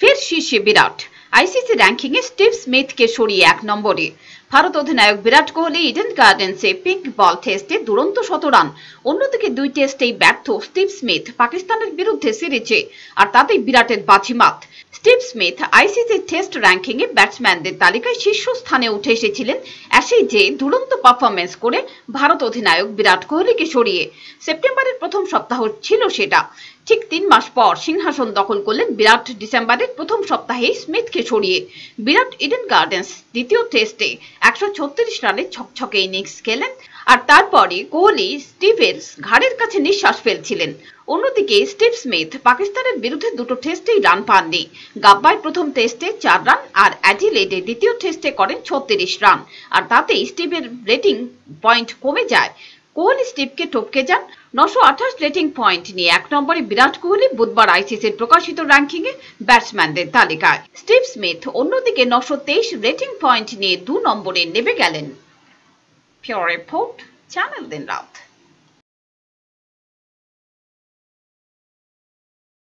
ফের শীর্ষে বিরাট আইসিসি র্যাঙ্কিংয়ে স্টিভ স্মিথকে সরিয়ে এক নম্বরে ভারত অধিনায়ক বিরাট কোহলি ইডেন গার্ডেন্সে পিঙ্ক বল টেস্টে দুরন্ত শতরান অন্যদিকে দুই টেস্টেই ব্যর্থ স্টিভ স্মিথ পাকিস্তানের বিরুদ্ধে সিরিজে আর তাতেই বিরাটের বাজিমাত স্টিভ স্মিথ আইসিসি টেস্ট র্যাঙ্কিংয়ে ব্যাটসম্যানদের তালিকায় শীর্ষস্থানে উঠে এসেছিলেন অ্যাশেই যে দুরন্ত পারফরমেন্স করে ভারত অধিনায়ক বিরাট কোহলিকে সরিয়ে সেপ্টেম্বরের প্রথম সপ্তাহ ছিল সেটা ঠিক তিন মাস পর সিংহাসন দখল করলেন বিরাট ডিসেম্বরের প্রথম সপ্তাহেই স্মিথকে সরিয়ে বিরাট ইডেন গার্ডেন্স দ্বিতীয় টেস্টে একশো রানে ছকছকে ইনিংস খেলেন আর তারপরে কোহলি স্টিভের ঘাড়ের কাছে নিঃশ্বাস ফেলছিলেন অন্যদিকে স্টিভ স্মিথ পাকিস্তানের বিরুদ্ধে দুটো টেস্টেই রান পাননি গাব্বাই প্রথম টেস্টে চার রান আর অ্যাডিলেডে দ্বিতীয় টেস্টে করেন ছত্রিশ রান আর তাতেই স্টিভের রেটিং পয়েন্ট কমে যায় কোন স্টিপকে টপকে যান নশো আঠাশ রেটিং পয়েন্ট নিয়ে এক নম্বরে বিরাট কোহলি বুধবার আইসিসির প্রকাশিত এ ব্যাটসম্যানদের তালিকায় স্টিভ স্মিথ অন্যদিকে নশো তেইশ রেটিং পয়েন্ট নিয়ে দু নম্বরে নেমে গেলেন ফিওর রিপোর্ট চ্যানেল দিন